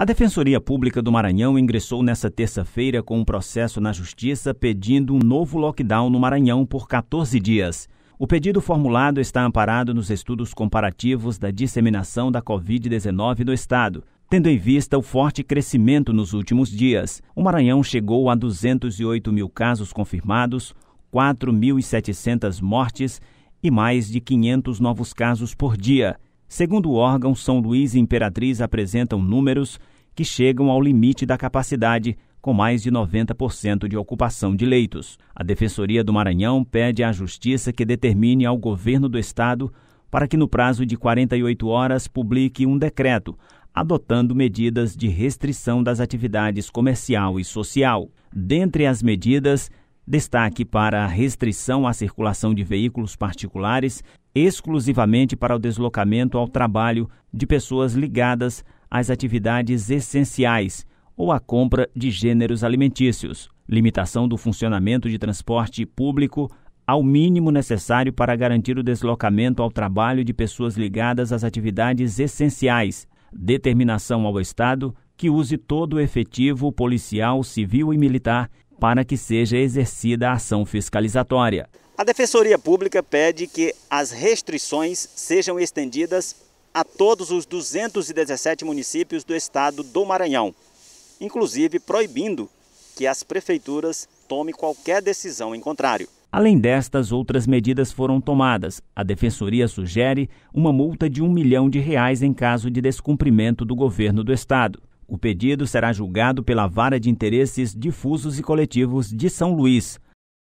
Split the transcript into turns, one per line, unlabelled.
A Defensoria Pública do Maranhão ingressou nesta terça-feira com um processo na Justiça pedindo um novo lockdown no Maranhão por 14 dias. O pedido formulado está amparado nos estudos comparativos da disseminação da Covid-19 no Estado. Tendo em vista o forte crescimento nos últimos dias, o Maranhão chegou a 208 mil casos confirmados, 4.700 mortes e mais de 500 novos casos por dia. Segundo o órgão, São Luís e Imperatriz apresentam números que chegam ao limite da capacidade, com mais de 90% de ocupação de leitos. A Defensoria do Maranhão pede à Justiça que determine ao governo do Estado para que, no prazo de 48 horas, publique um decreto adotando medidas de restrição das atividades comercial e social. Dentre as medidas, destaque para a restrição à circulação de veículos particulares exclusivamente para o deslocamento ao trabalho de pessoas ligadas às atividades essenciais ou à compra de gêneros alimentícios, limitação do funcionamento de transporte público ao mínimo necessário para garantir o deslocamento ao trabalho de pessoas ligadas às atividades essenciais, determinação ao Estado que use todo o efetivo policial, civil e militar para que seja exercida a ação fiscalizatória. A Defensoria Pública pede que as restrições sejam estendidas a todos os 217 municípios do estado do Maranhão, inclusive proibindo que as prefeituras tomem qualquer decisão em contrário. Além destas, outras medidas foram tomadas. A defensoria sugere uma multa de um milhão de reais em caso de descumprimento do governo do estado. O pedido será julgado pela Vara de Interesses Difusos e Coletivos de São Luís.